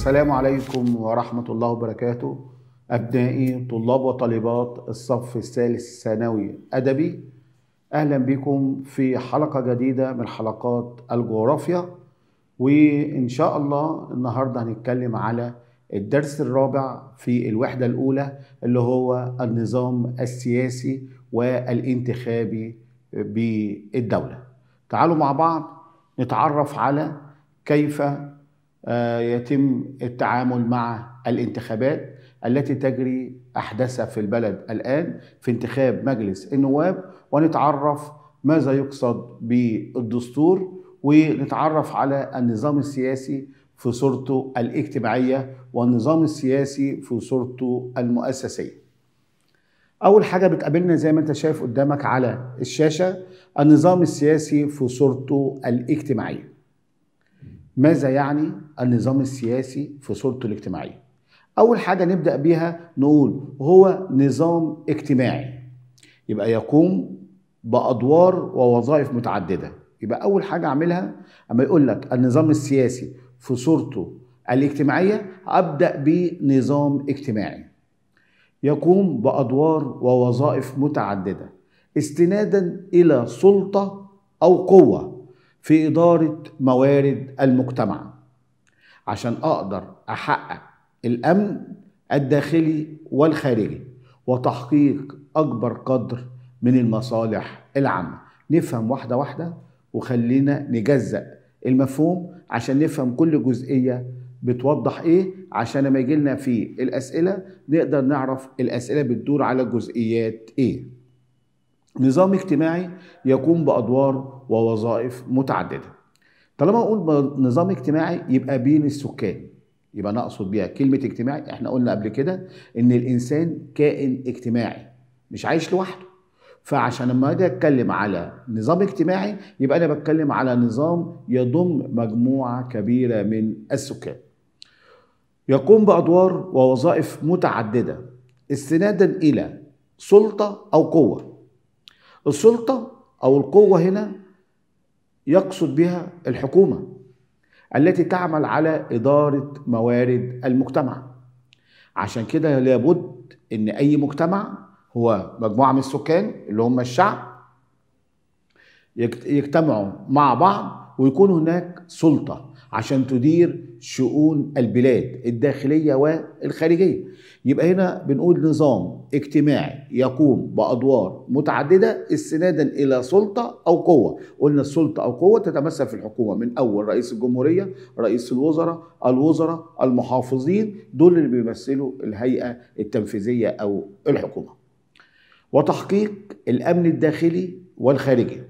السلام عليكم ورحمة الله وبركاته أبنائي طلاب وطالبات الصف الثالث الثانوي أدبي أهلا بكم في حلقة جديدة من حلقات الجغرافيا وإن شاء الله النهاردة هنتكلم على الدرس الرابع في الوحدة الأولى اللي هو النظام السياسي والانتخابي بالدولة تعالوا مع بعض نتعرف على كيف آه، يتم التعامل مع الانتخابات التي تجري احدثها في البلد الان في انتخاب مجلس النواب ونتعرف ماذا يقصد بالدستور ونتعرف على النظام السياسي في صورته الاجتماعيه والنظام السياسي في صورته المؤسسيه. اول حاجه بتقابلنا زي ما انت شايف قدامك على الشاشه النظام السياسي في صورته الاجتماعيه. ماذا يعني النظام السياسي في صورته الاجتماعيه اول حاجه نبدا بيها نقول هو نظام اجتماعي يبقى يقوم بادوار ووظائف متعدده يبقى اول حاجه اعملها اما يقول لك النظام السياسي في صورته الاجتماعيه ابدا بنظام اجتماعي يقوم بادوار ووظائف متعدده استنادا الى سلطه او قوه في إدارة موارد المجتمع عشان أقدر أحقق الأمن الداخلي والخارجي وتحقيق أكبر قدر من المصالح العامة نفهم واحدة واحدة وخلينا نجزأ المفهوم عشان نفهم كل جزئية بتوضح إيه عشان لما يجي لنا في الأسئلة نقدر نعرف الأسئلة بتدور على جزئيات إيه نظام اجتماعي يقوم بأدوار ووظائف متعددة طالما أقول نظام اجتماعي يبقى بين السكان يبقى أنا أقصد بيها كلمة اجتماعي احنا قلنا قبل كده إن الإنسان كائن اجتماعي مش عايش لوحده فعشان لما اجي اتكلم على نظام اجتماعي يبقى انا بتكلم على نظام يضم مجموعه كبيره من السكان. يقوم بادوار ووظائف متعدده استنادا الى سلطه او قوه السلطة أو القوة هنا يقصد بها الحكومة التي تعمل على إدارة موارد المجتمع عشان كده لابد إن أي مجتمع هو مجموعة من السكان اللي هم الشعب يجتمعوا مع بعض ويكون هناك سلطة عشان تدير شؤون البلاد الداخلية والخارجية يبقى هنا بنقول نظام اجتماعي يقوم بأدوار متعددة استنادا إلى سلطة أو قوة قلنا السلطة أو قوة تتمثل في الحكومة من أول رئيس الجمهورية رئيس الوزراء الوزراء المحافظين دول اللي بيمثلوا الهيئة التنفيذية أو الحكومة وتحقيق الأمن الداخلي والخارجي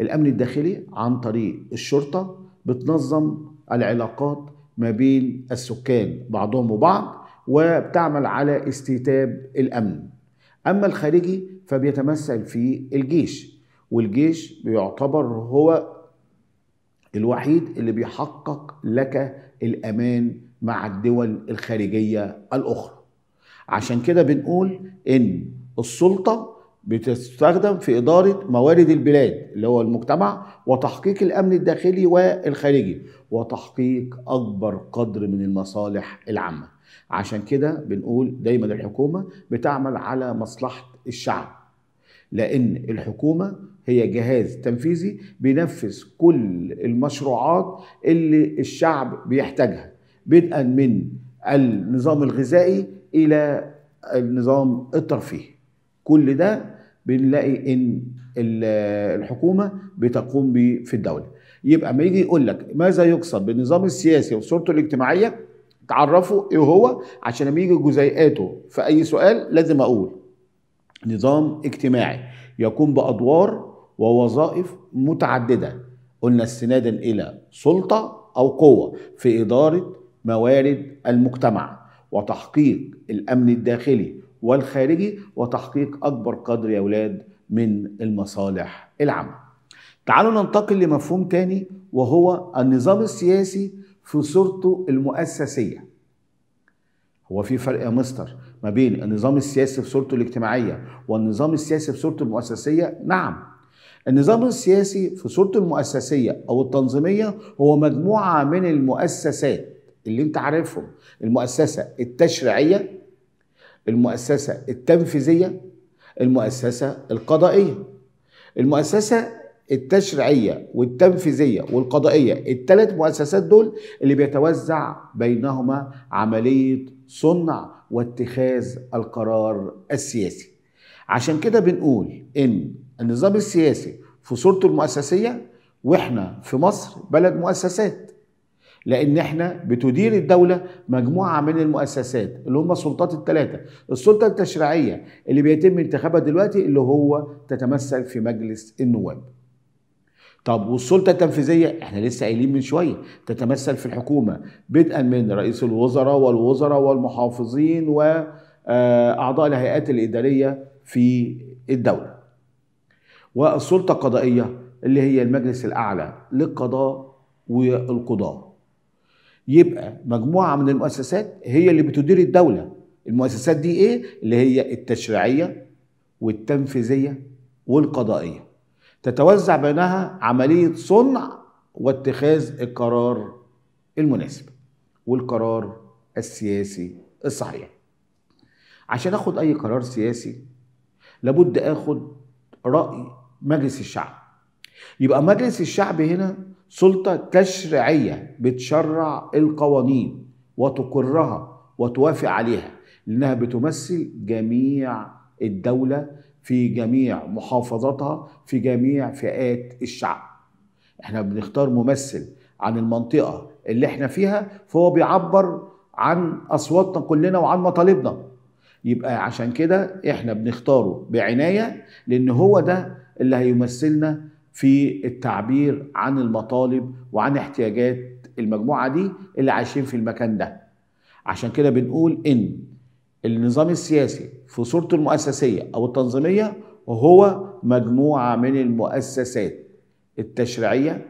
الأمن الداخلي عن طريق الشرطة بتنظم العلاقات ما بين السكان بعضهم وبعض وبتعمل على استتاب الامن اما الخارجي فبيتمثل في الجيش والجيش بيعتبر هو الوحيد اللي بيحقق لك الامان مع الدول الخارجيه الاخرى عشان كده بنقول ان السلطه بتستخدم في إدارة موارد البلاد اللي هو المجتمع وتحقيق الأمن الداخلي والخارجي وتحقيق أكبر قدر من المصالح العامة عشان كده بنقول دايما الحكومة بتعمل على مصلحة الشعب لأن الحكومة هي جهاز تنفيذي بينفذ كل المشروعات اللي الشعب بيحتاجها بدءا من النظام الغذائي إلى النظام الترفيهي كل ده بنلاقي ان الحكومه بتقوم به في الدوله يبقى ما يجي يقول لك ماذا يقصد بالنظام السياسي وصورته الاجتماعيه تعرفوا ايه هو عشان لما يجي جزيئاته في اي سؤال لازم اقول نظام اجتماعي يقوم بادوار ووظائف متعدده قلنا استنادا الى سلطه او قوه في اداره موارد المجتمع وتحقيق الامن الداخلي والخارجي وتحقيق أكبر قدر يا أولاد من المصالح العامة تعالوا ننتقل لمفهوم تاني وهو النظام السياسي في صورته المؤسسية هو في فرق يا مستر ما بين النظام السياسي في صورته الاجتماعية والنظام السياسي في صورته المؤسسية نعم النظام السياسي في صورته المؤسسية أو التنظيمية هو مجموعة من المؤسسات اللي انت عارفهم المؤسسة التشريعية المؤسسة التنفيذية المؤسسة القضائية المؤسسة التشريعية والتنفيذية والقضائية الثلاث مؤسسات دول اللي بيتوزع بينهما عملية صنع واتخاذ القرار السياسي عشان كده بنقول ان النظام السياسي في صورته المؤسسية واحنا في مصر بلد مؤسسات لان احنا بتدير الدوله مجموعه من المؤسسات اللي هم السلطات الثلاثه السلطه التشريعيه اللي بيتم انتخابها دلوقتي اللي هو تتمثل في مجلس النواب طب والسلطه التنفيذيه احنا لسه قايلين من شويه تتمثل في الحكومه بدءا من رئيس الوزراء والوزراء والمحافظين واعضاء آه، الهيئات الاداريه في الدوله والسلطه القضائيه اللي هي المجلس الاعلى للقضاء والقضاه يبقى مجموعه من المؤسسات هي اللي بتدير الدوله المؤسسات دي ايه اللي هي التشريعيه والتنفيذيه والقضائيه تتوزع بينها عمليه صنع واتخاذ القرار المناسب والقرار السياسي الصحيح عشان اخد اي قرار سياسي لابد اخد راي مجلس الشعب يبقى مجلس الشعب هنا سلطة تشريعية بتشرع القوانين وتقرها وتوافق عليها لأنها بتمثل جميع الدولة في جميع محافظاتها في جميع فئات الشعب احنا بنختار ممثل عن المنطقة اللي احنا فيها فهو بيعبر عن أصواتنا كلنا وعن مطالبنا يبقى عشان كده احنا بنختاره بعناية لأن هو ده اللي هيمثلنا في التعبير عن المطالب وعن احتياجات المجموعة دي اللي عايشين في المكان ده عشان كده بنقول إن النظام السياسي في صورته المؤسسية أو التنظيمية هو مجموعة من المؤسسات التشريعية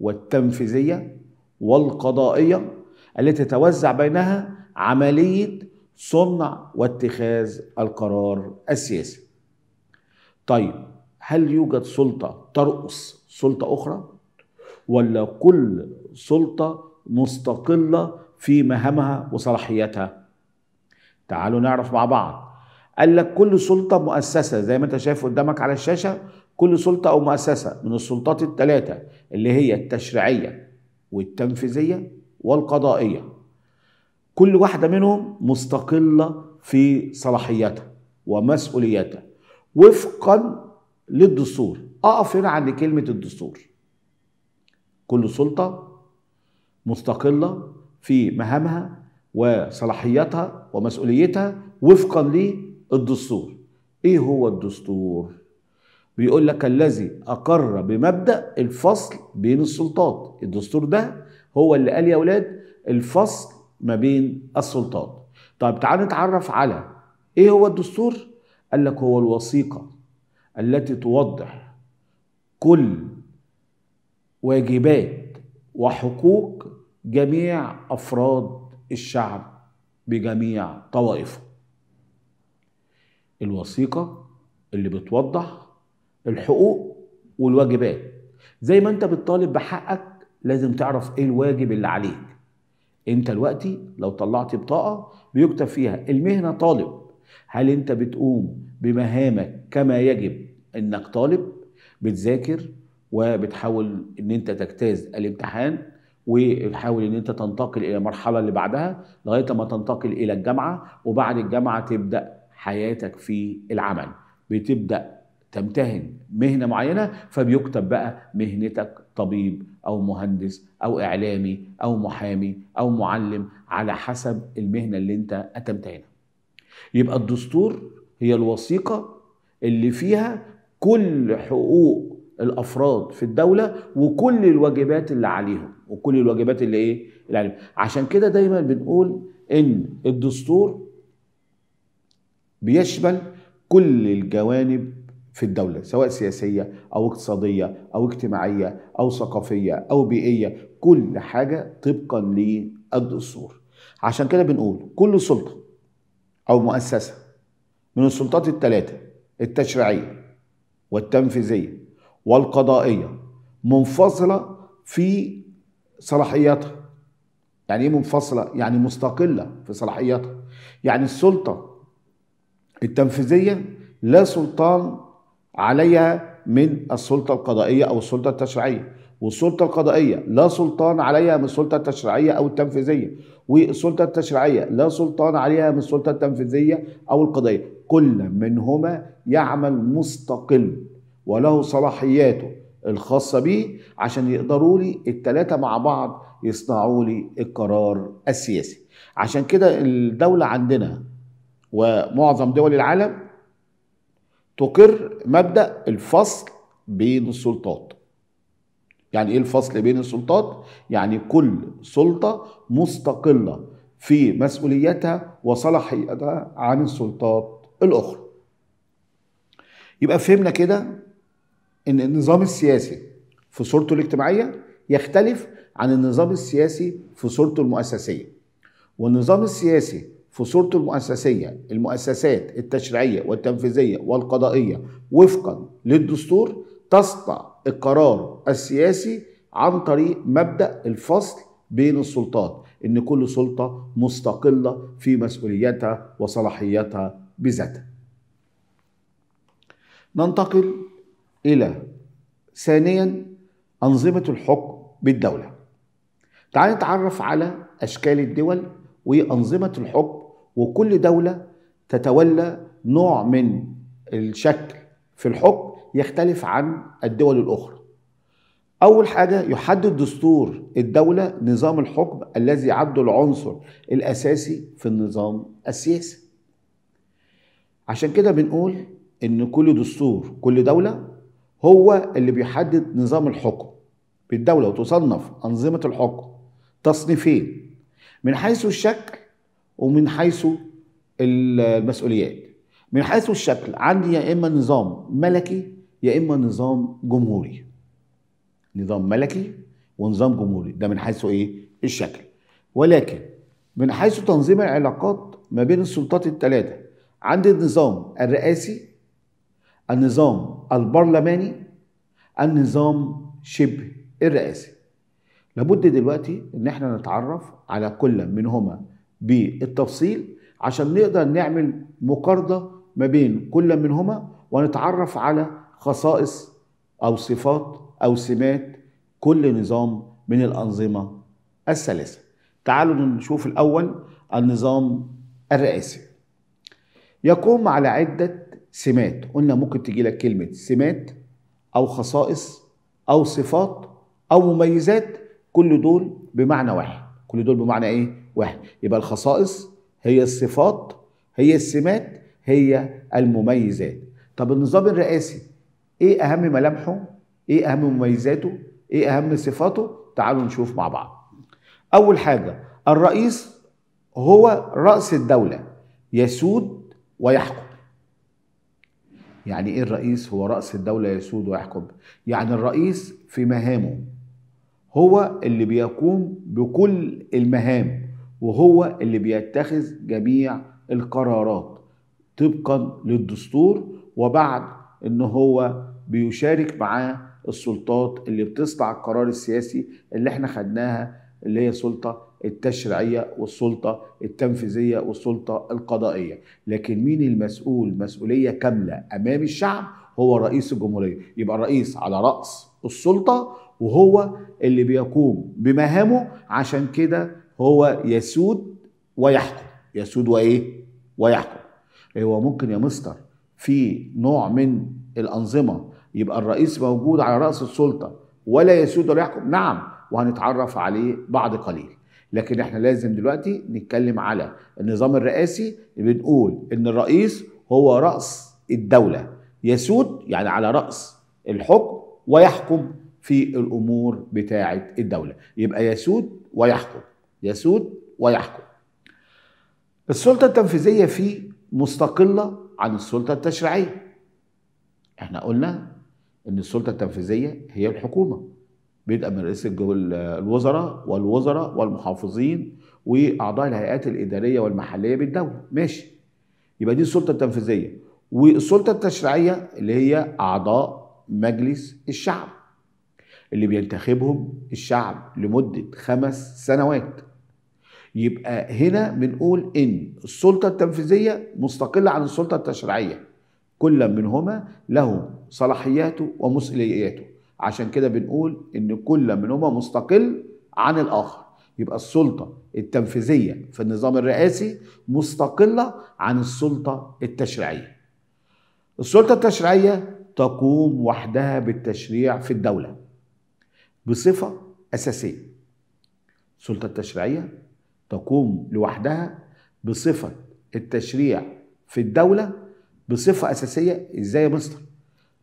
والتنفيذية والقضائية التي تتوزع بينها عملية صنع واتخاذ القرار السياسي طيب هل يوجد سلطة ترقص سلطة أخرى ولا كل سلطة مستقلة في مهامها وصلاحياتها تعالوا نعرف مع بعض قال لك كل سلطة مؤسسة زي ما انت شايف قدامك على الشاشة كل سلطة أو مؤسسة من السلطات الثلاثة اللي هي التشريعية والتنفيذية والقضائية كل واحدة منهم مستقلة في صلاحياتها ومسؤولياتها وفقا للدستور اقف هنا عند كلمه الدستور كل سلطه مستقله في مهامها وصلاحياتها ومسؤوليتها وفقا للدستور ايه هو الدستور بيقول لك الذي اقر بمبدا الفصل بين السلطات الدستور ده هو اللي قال يا اولاد الفصل ما بين السلطات طيب تعال نتعرف على ايه هو الدستور قال لك هو الوثيقه التي توضح كل واجبات وحقوق جميع افراد الشعب بجميع طوائفه الوثيقه اللي بتوضح الحقوق والواجبات زي ما انت بتطالب بحقك لازم تعرف ايه الواجب اللي عليك انت دلوقتي لو طلعت بطاقه بيكتب فيها المهنه طالب هل انت بتقوم بمهامك كما يجب انك طالب بتذاكر وبتحاول ان انت تجتاز الامتحان وتحاول ان انت تنتقل الى المرحله اللي بعدها لغايه ما تنتقل الى الجامعه وبعد الجامعه تبدا حياتك في العمل بتبدا تمتهن مهنه معينه فبيكتب بقى مهنتك طبيب او مهندس او اعلامي او محامي او معلم على حسب المهنه اللي انت هتمتهنها. يبقى الدستور هي الوثيقه اللي فيها كل حقوق الافراد في الدوله وكل الواجبات اللي عليهم وكل الواجبات اللي ايه اللي عليهم عشان كده دايما بنقول ان الدستور بيشمل كل الجوانب في الدولة سواء سياسية أو اقتصادية أو اجتماعية أو ثقافية أو بيئية كل حاجة طبقا للدستور عشان كده بنقول كل سلطة أو مؤسسة من السلطات الثلاثة التشريعية والتنفيذية والقضائية منفصلة في صلاحياتها يعني ايه منفصلة؟ يعني مستقلة في صلاحياتها يعني السلطة التنفيذية لا سلطان عليها من السلطة القضائية أو السلطة التشريعية والسلطة القضائية لا سلطان عليها من السلطة التشريعية أو التنفيذية والسلطة التشريعية لا سلطان عليها من السلطة التنفيذية أو القضائية كل منهما يعمل مستقل وله صلاحياته الخاصة بيه عشان يقدروا لي التلاتة مع بعض يصنعوا لي القرار السياسي عشان كده الدولة عندنا ومعظم دول العالم تقر مبدأ الفصل بين السلطات يعني ايه الفصل بين السلطات يعني كل سلطة مستقلة في مسؤوليتها وصلاحيتها عن السلطات الاخرى يبقى فهمنا كده ان النظام السياسي في صورته الاجتماعيه يختلف عن النظام السياسي في صورته المؤسسيه والنظام السياسي في صورته المؤسسيه المؤسسات التشريعيه والتنفيذيه والقضائيه وفقا للدستور تسطع القرار السياسي عن طريق مبدا الفصل بين السلطات ان كل سلطه مستقله في مسؤولياتها وصلاحياتها بذاتها ننتقل إلى ثانيا أنظمة الحكم بالدولة تعال نتعرف على أشكال الدول وأنظمة الحكم وكل دولة تتولى نوع من الشكل في الحكم يختلف عن الدول الأخرى أول حاجة يحدد دستور الدولة نظام الحكم الذي يعد العنصر الأساسي في النظام السياسي عشان كده بنقول ان كل دستور كل دولة هو اللي بيحدد نظام الحكم بالدولة وتصنف أنظمة الحكم تصنيفين من حيث الشكل ومن حيث المسؤوليات من حيث الشكل عندي يا إما نظام ملكي يا إما نظام جمهوري نظام ملكي ونظام جمهوري ده من حيث إيه الشكل ولكن من حيث تنظيم العلاقات ما بين السلطات الثلاثة عند النظام الرئاسي النظام البرلماني النظام شبه الرئاسي لابد دلوقتي ان احنا نتعرف على كل منهما بالتفصيل عشان نقدر نعمل مقارنه ما بين كل منهما ونتعرف على خصائص او صفات او سمات كل نظام من الانظمه الثلاثه تعالوا نشوف الاول النظام الرئاسي يقوم على عدة سمات قلنا ممكن تجي لك كلمة سمات أو خصائص أو صفات أو مميزات كل دول بمعنى واحد كل دول بمعنى إيه؟ واحد يبقى الخصائص هي الصفات هي السمات هي المميزات طب النظام الرئاسي إيه أهم ملامحه؟ إيه أهم مميزاته؟ إيه أهم صفاته؟ تعالوا نشوف مع بعض أول حاجة الرئيس هو رأس الدولة يسود ويحكم يعني ايه الرئيس هو رأس الدولة يسود ويحكم يعني الرئيس في مهامه هو اللي بيقوم بكل المهام وهو اللي بيتخذ جميع القرارات طبقا للدستور وبعد ان هو بيشارك معاه السلطات اللي بتصنع القرار السياسي اللي احنا خدناها اللي هي سلطة التشريعية والسلطة التنفيذية والسلطة القضائية لكن مين المسؤول مسؤولية كاملة أمام الشعب هو رئيس الجمهورية يبقى الرئيس على رأس السلطة وهو اللي بيقوم بمهامه عشان كده هو يسود ويحكم يسود وإيه ويحكم هو ممكن يا مستر في نوع من الأنظمة يبقى الرئيس موجود على رأس السلطة ولا يسود ولا يحكم نعم وهنتعرف عليه بعد قليل لكن احنا لازم دلوقتي نتكلم على النظام الرئاسي اللي بنقول ان الرئيس هو راس الدوله يسود يعني على راس الحكم ويحكم في الامور بتاعه الدوله يبقى يسود ويحكم يسود ويحكم السلطه التنفيذيه فيه مستقله عن السلطه التشريعيه احنا قلنا ان السلطه التنفيذيه هي الحكومه بيبقى من رئيس الوزراء والوزراء والمحافظين واعضاء الهيئات الاداريه والمحليه بالدوله ماشي يبقى دي السلطه التنفيذيه والسلطه التشريعيه اللي هي اعضاء مجلس الشعب اللي بينتخبهم الشعب لمده خمس سنوات يبقى هنا بنقول ان السلطه التنفيذيه مستقله عن السلطه التشريعيه كل منهما له صلاحياته ومسؤولياته عشان كده بنقول ان كل منهما مستقل عن الاخر يبقى السلطه التنفيذيه في النظام الرئاسي مستقله عن السلطه التشريعيه السلطه التشريعيه تقوم وحدها بالتشريع في الدوله بصفه اساسيه السلطه التشريعيه تقوم لوحدها بصفه التشريع في الدوله بصفه اساسيه ازاي يا مستر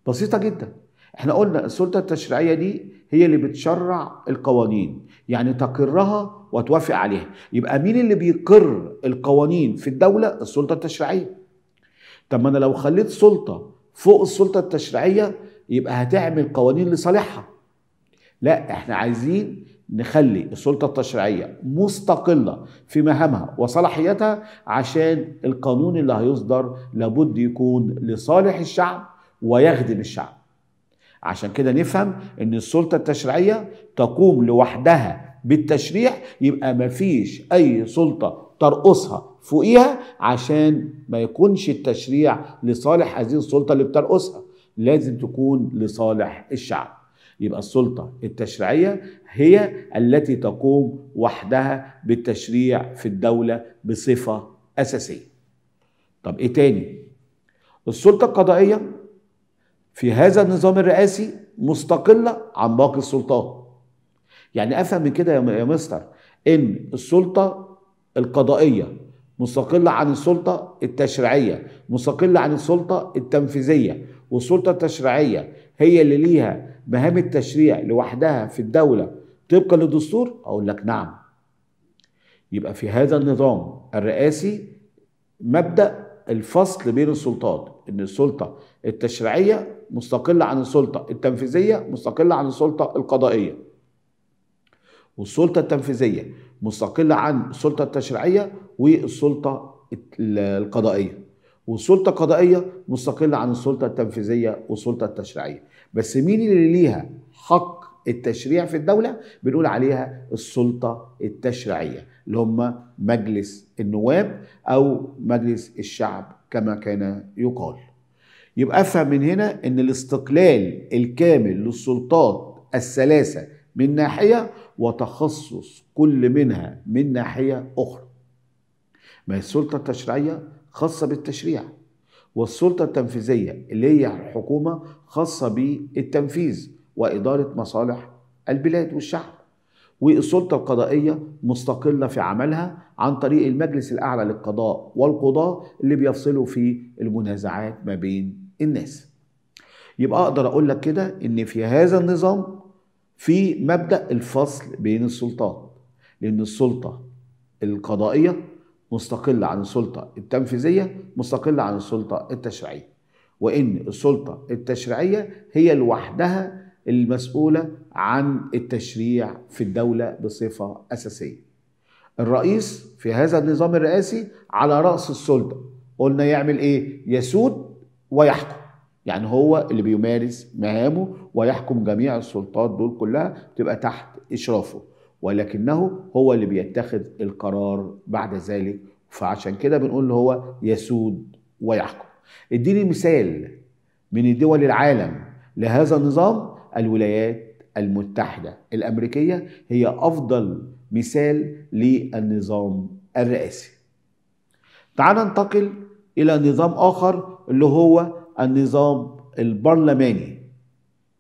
بسيطه جدا احنا قلنا السلطة التشريعية دي هي اللي بتشرع القوانين يعني تقرها وتوافق عليها يبقى مين اللي بيقر القوانين في الدولة السلطة التشريعية طب ما انا لو خليت سلطة فوق السلطة التشريعية يبقى هتعمل قوانين لصالحها لا احنا عايزين نخلي السلطة التشريعية مستقلة في مهامها وصلاحيتها عشان القانون اللي هيصدر لابد يكون لصالح الشعب ويخدم الشعب عشان كده نفهم ان السلطة التشريعية تقوم لوحدها بالتشريع يبقى مفيش اي سلطة ترقصها فوقيها عشان ما يكونش التشريع لصالح هذه السلطة اللي بترقصها لازم تكون لصالح الشعب يبقى السلطة التشريعية هي التي تقوم وحدها بالتشريع في الدولة بصفة أساسية طب إيه تاني؟ السلطة القضائية في هذا النظام الرئاسي مستقله عن باقي السلطات يعني افهم من كده يا مستر ان السلطه القضائيه مستقله عن السلطه التشريعيه مستقله عن السلطه التنفيذيه والسلطه التشريعيه هي اللي ليها مهام التشريع لوحدها في الدوله طبقا للدستور اقول لك نعم يبقى في هذا النظام الرئاسي مبدا الفصل بين السلطات ان السلطه التشريعيه مستقلة عن السلطة التنفيذية مستقلة عن السلطة القضائية والسلطة التنفيذية مستقلة عن السلطة التشريعية والسلطة القضائية والسلطة القضائية مستقلة عن السلطة التنفيذية والسلطة التشريعية بس مين اللي ليها حق التشريع في الدولة بنقول عليها السلطة التشريعية اللي هم مجلس النواب أو مجلس الشعب كما كان يقال يبقى افهم من هنا ان الاستقلال الكامل للسلطات الثلاثه من ناحيه وتخصص كل منها من ناحيه اخرى. ما السلطه التشريعيه خاصه بالتشريع والسلطه التنفيذيه اللي هي الحكومه خاصه بالتنفيذ واداره مصالح البلاد والشعب. والسلطه القضائيه مستقله في عملها عن طريق المجلس الاعلى للقضاء والقضاه اللي بيفصلوا في المنازعات ما بين الناس يبقى اقدر اقول لك كده ان في هذا النظام في مبدا الفصل بين السلطات لان السلطه القضائيه مستقله عن السلطه التنفيذيه مستقله عن السلطه التشريعيه وان السلطه التشريعيه هي لوحدها المسؤوله عن التشريع في الدوله بصفه اساسيه الرئيس في هذا النظام الرئاسي على رأس السلطة قلنا يعمل ايه يسود ويحكم يعني هو اللي بيمارس مهامه ويحكم جميع السلطات دول كلها تبقى تحت إشرافه ولكنه هو اللي بيتخذ القرار بعد ذلك فعشان كده بنقول هو يسود ويحكم اديني مثال من دول العالم لهذا النظام الولايات المتحدة الأمريكية هي أفضل مثال للنظام الرئاسي تعال ننتقل إلى نظام آخر اللي هو النظام البرلماني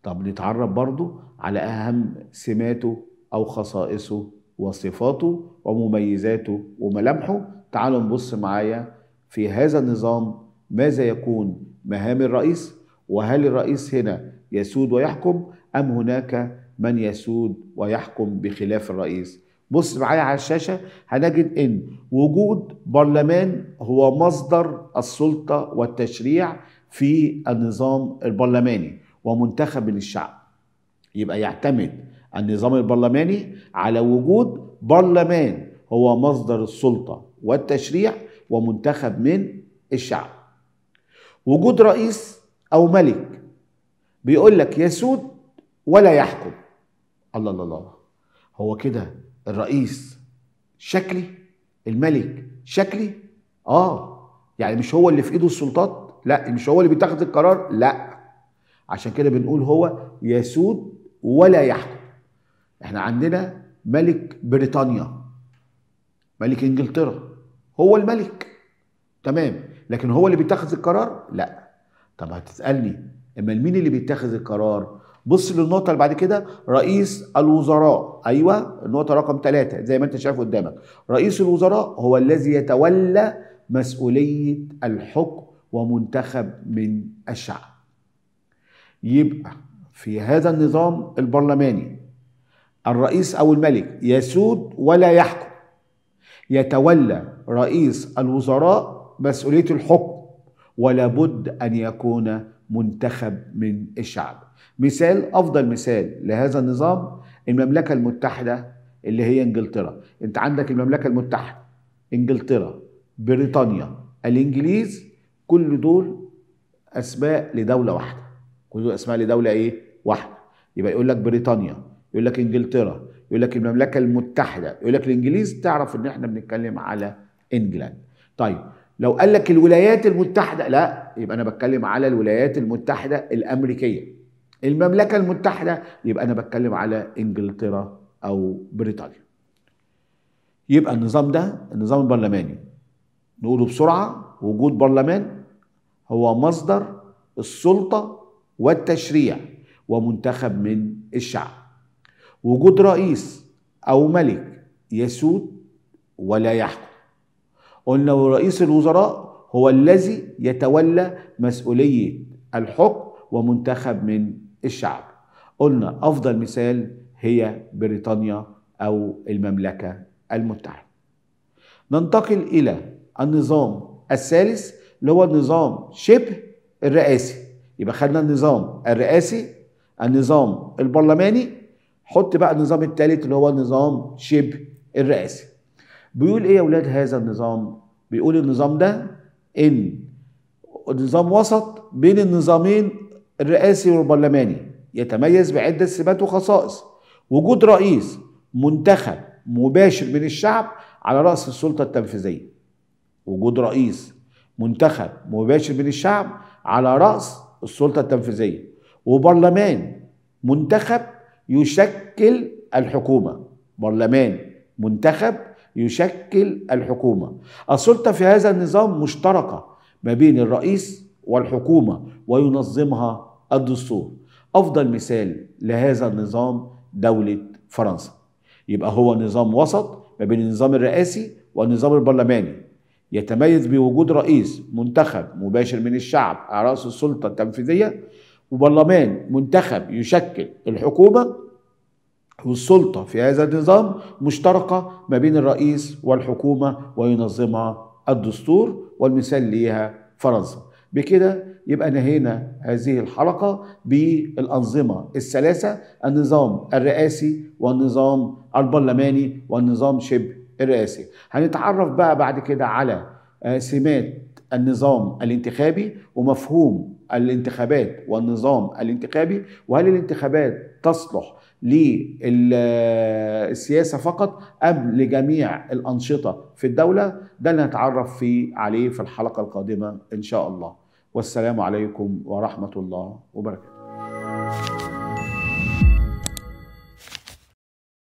طب نتعرف برضه على أهم سماته أو خصائصه وصفاته ومميزاته وملامحه تعالوا نبص معايا في هذا النظام ماذا يكون مهام الرئيس وهل الرئيس هنا يسود ويحكم أم هناك من يسود ويحكم بخلاف الرئيس بص معايا على الشاشه هنجد ان وجود برلمان هو مصدر السلطه والتشريع في النظام البرلماني ومنتخب من الشعب يبقى يعتمد النظام البرلماني على وجود برلمان هو مصدر السلطه والتشريع ومنتخب من الشعب وجود رئيس او ملك بيقول لك يسود ولا يحكم الله الله الله هو كده الرئيس شكلي الملك شكلي اه يعني مش هو اللي في ايده السلطات لا مش هو اللي بيتخذ القرار لا عشان كده بنقول هو يسود ولا يحكم احنا عندنا ملك بريطانيا ملك انجلترا هو الملك تمام لكن هو اللي بيتخذ القرار لا طب هتسالني اما مين اللي بيتخذ القرار بص للنقطه اللي بعد كده رئيس الوزراء ايوه النقطه رقم ثلاثة زي ما انت شايف قدامك رئيس الوزراء هو الذي يتولى مسؤوليه الحكم ومنتخب من الشعب يبقى في هذا النظام البرلماني الرئيس او الملك يسود ولا يحكم يتولى رئيس الوزراء مسؤوليه الحكم ولابد ان يكون منتخب من الشعب مثال افضل مثال لهذا النظام المملكه المتحده اللي هي انجلترا انت عندك المملكه المتحده انجلترا بريطانيا الانجليز كل دول اسماء لدوله واحده كل دول اسماء لدوله ايه واحده يبقى يقول لك بريطانيا يقول لك انجلترا يقول لك المملكه المتحده يقول لك الانجليز تعرف ان احنا بنتكلم على انجلاند طيب لو قال لك الولايات المتحده لا يبقى انا بتكلم على الولايات المتحده الامريكيه المملكة المتحدة يبقى أنا بتكلم على إنجلترا أو بريطانيا يبقى النظام ده النظام البرلماني نقوله بسرعة وجود برلمان هو مصدر السلطة والتشريع ومنتخب من الشعب وجود رئيس أو ملك يسود ولا يحكم قلنا ورئيس الوزراء هو الذي يتولى مسؤولية الحكم ومنتخب من الشعب قلنا أفضل مثال هي بريطانيا أو المملكة المتحدة ننتقل إلى النظام الثالث اللي هو النظام شبه الرئاسي يبقى خدنا النظام الرئاسي النظام البرلماني حط بقى النظام الثالث اللي هو النظام شبه الرئاسي بيقول ايه يا اولاد هذا النظام بيقول النظام ده ان نظام وسط بين النظامين الرئاسي والبرلماني يتميز بعدة سمات وخصائص وجود رئيس منتخب مباشر من الشعب على رأس السلطة التنفيذية وجود رئيس منتخب مباشر من الشعب على رأس السلطة التنفيذية وبرلمان منتخب يشكل الحكومة برلمان منتخب يشكل الحكومة السلطة في هذا النظام مشتركة ما بين الرئيس والحكومة وينظمها الدستور أفضل مثال لهذا النظام دولة فرنسا يبقى هو نظام وسط ما بين النظام الرئاسي والنظام البرلماني يتميز بوجود رئيس منتخب مباشر من الشعب على رأس السلطة التنفيذية وبرلمان منتخب يشكل الحكومة والسلطة في هذا النظام مشتركة ما بين الرئيس والحكومة وينظمها الدستور والمثال ليها فرنسا بكده يبقى نهينا هذه الحلقة بالأنظمة الثلاثة النظام الرئاسي والنظام البرلماني والنظام شبه الرئاسي هنتعرف بقى بعد كده على آه، سمات النظام الانتخابي ومفهوم الانتخابات والنظام الانتخابي وهل الانتخابات تصلح للسياسه فقط ام لجميع الانشطه في الدوله ده اللي هنتعرف فيه عليه في الحلقه القادمه ان شاء الله والسلام عليكم ورحمه الله وبركاته